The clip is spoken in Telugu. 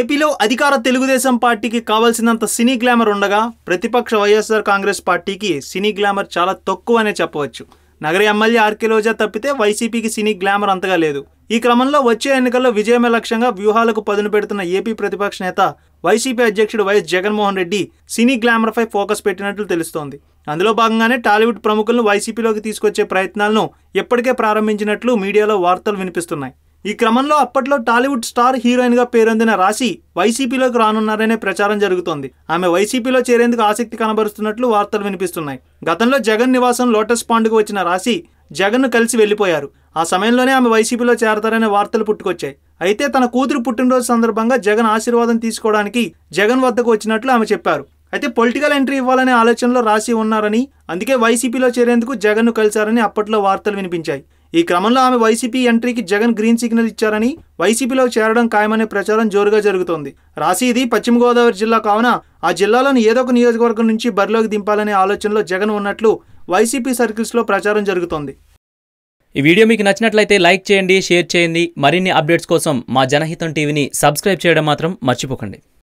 ఏపీలో అధికార తెలుగుదేశం పార్టీకి కావాల్సినంత సినీ గ్లామర్ ఉండగా ప్రతిపక్ష వైఎస్ఆర్ కాంగ్రెస్ పార్టీకి సినీ గ్లామర్ చాలా తక్కువనే చెప్పవచ్చు నగర ఎమ్మెల్యే ఆర్కే రోజా తప్పితే వైసీపీకి సినీ గ్లామర్ అంతగా లేదు ఈ క్రమంలో వచ్చే ఎన్నికల్లో విజయమే లక్ష్యంగా వ్యూహాలకు పదును పెడుతున్న ఏపీ ప్రతిపక్ష నేత వైసీపీ అధ్యక్షుడు వైఎస్ జగన్మోహన్ రెడ్డి సినీ గ్లామర్పై ఫోకస్ పెట్టినట్లు తెలుస్తోంది అందులో భాగంగానే టాలీవుడ్ ప్రముఖులను వైసీపీలోకి తీసుకొచ్చే ప్రయత్నాలను ఎప్పటికే ప్రారంభించినట్లు మీడియాలో వార్తలు వినిపిస్తున్నాయి ఈ క్రమంలో అప్పట్లో టాలీవుడ్ స్టార్ హీరోయిన్ గా పేరొందిన రాశి వైసీపీలోకి రానున్నారనే ప్రచారం జరుగుతోంది ఆమె వైసీపీలో చేరేందుకు ఆసక్తి కనబరుస్తున్నట్లు వార్తలు వినిపిస్తున్నాయి గతంలో జగన్ నివాసం లోటస్ పాండ్కు వచ్చిన రాశి జగన్ను కలిసి వెళ్ళిపోయారు ఆ సమయంలోనే ఆమె వైసీపీలో చేరతారనే వార్తలు పుట్టుకొచ్చాయి అయితే తన కూతురు పుట్టినరోజు సందర్భంగా జగన్ ఆశీర్వాదం తీసుకోవడానికి జగన్ వద్దకు వచ్చినట్లు ఆమె చెప్పారు అయితే పొలిటికల్ ఎంట్రీ ఇవ్వాలనే ఆలోచనలో రాసి ఉన్నారని అందుకే వైసీపీలో చేరేందుకు జగన్ను కలిశారని అప్పట్లో వార్తలు వినిపించాయి ఈ క్రమంలో ఆమె వైసీపీ ఎంట్రీకి జగన్ గ్రీన్ సిగ్నల్ ఇచ్చారని వైసీపీలో చేరడం ఖాయమనే ప్రచారం జోరుగా జరుగుతోంది రాశి ఇది పశ్చిమ గోదావరి జిల్లా కావున ఆ జిల్లాలోని ఏదో ఒక నియోజకవర్గం నుంచి బరిలోకి దింపాలనే ఆలోచనలో జగన్ ఉన్నట్లు వైసీపీ సర్కిల్స్లో ప్రచారం జరుగుతోంది ఈ వీడియో మీకు నచ్చినట్లయితే లైక్ చేయండి షేర్ చేయండి మరిన్ని అప్డేట్స్ కోసం మా జనహితం టీవీని సబ్స్క్రైబ్ చేయడం మాత్రం మర్చిపోకండి